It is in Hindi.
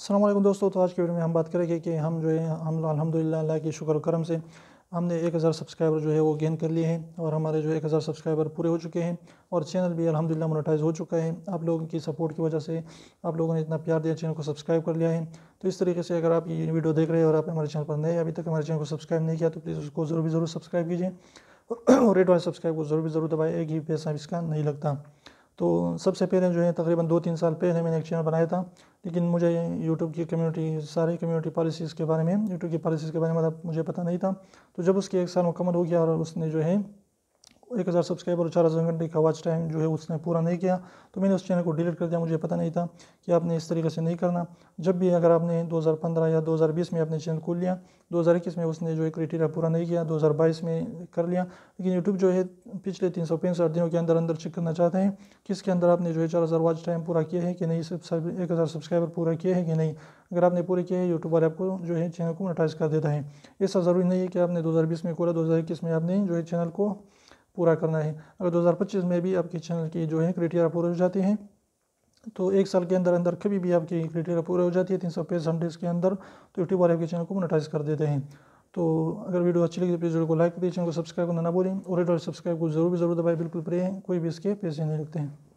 अल्लाम दोस्तों तो आज के वीडियो में हम बात करेंगे कि हम जो है हम अलहमदिल्ला के शुक्र करम से हमने एक हज़ार सब्सक्राइबर जो है वो गेन कर लिए हैं और हमारे जो एक हज़ार सब्सक्राइबर पूरे हो चुके हैं और चैनल भी अल्हम्दुलिल्लाह मोनेटाइज हो चुका है आप लोगों की सपोर्ट की वजह से आप लोगों ने इतना प्यार दिया चैनल को सब्सक्राइब कर लिया है तो इस तरीके से अगर आप ये वीडियो देख रहे हैं और आप हमारे चैनल पर नए अभी तक हमारे चैनल को सब्सक्राइब नहीं किया तो प्लीज़ उसको ज़रूर भी ज़रूर सब्सक्राइब कीजिए और रेड वाइज सब्सक्राइब को ज़रूर भी ज़रूर दबाए एक ही पैसा इसका नहीं लगता तो सबसे पहले जो है तकरीबन दो तीन साल पहले मैंने एक चैनल बनाया था लेकिन मुझे यूट्यूब की कम्युनिटी सारे कम्युनिटी पॉलिसीज़ के बारे में यूट्यूब की पॉलिसीज़ के बारे में मतलब मुझे पता नहीं था तो जब उसके एक साल मुकम्मल हो गया और उसने जो है एक हज़ार सब्सक्राइबर और चार हज़ार घंटे का वॉच टाइम जो है उसने पूरा नहीं किया तो मैंने उस चैनल को डिलीट कर दिया मुझे पता नहीं था कि आपने इस तरीके से नहीं करना जब भी अगर आपने 2015 या 2020 में आपने चैनल खोल लिया 2021 में उसने जो है क्राइटेरिया पूरा नहीं किया 2022 में कर लिया लेकिन यूट्यूब जो है पिछले तीन सौ दिनों के अंदर अंदर चेक करना चाहते हैं कि इसके अंदर आपने जो है चार वॉच टाइम पूरा किया है कि नहीं एक हज़ार सब्सक्राइबर पूरा किया है कि नहीं अगर आपने पूरे किए हैं यूट्यूब वाले आपको जो है चैनल को मोनेटाइज कर देता है ऐसा ज़रूरी नहीं है कि आपने 2020 में खोला 2021 में आपने जो है चैनल को पूरा करना है अगर 2025 में भी आपके चैनल की जो है क्रिटेरिया पूरे हो जाते हैं तो एक साल के अंदर अंदर कभी भी आपकी क्रिटेरिया पूरे हो जाती है तीन सौ पेज हम के अंदर तो यूट्यूब वाले आपके चैनल को मोनेटाइज कर देते हैं तो अगर वीडियो अच्छी लगी तो प्लीज़ वीडियो को लाइक करिए चैनल को सब्सक्राइब करना ना बोलें और सब्सक्राइब को जरूर भी जरूर दबाए बिल्कुल प्रे हैं कोई भी इसके पैसे नहीं लगते हैं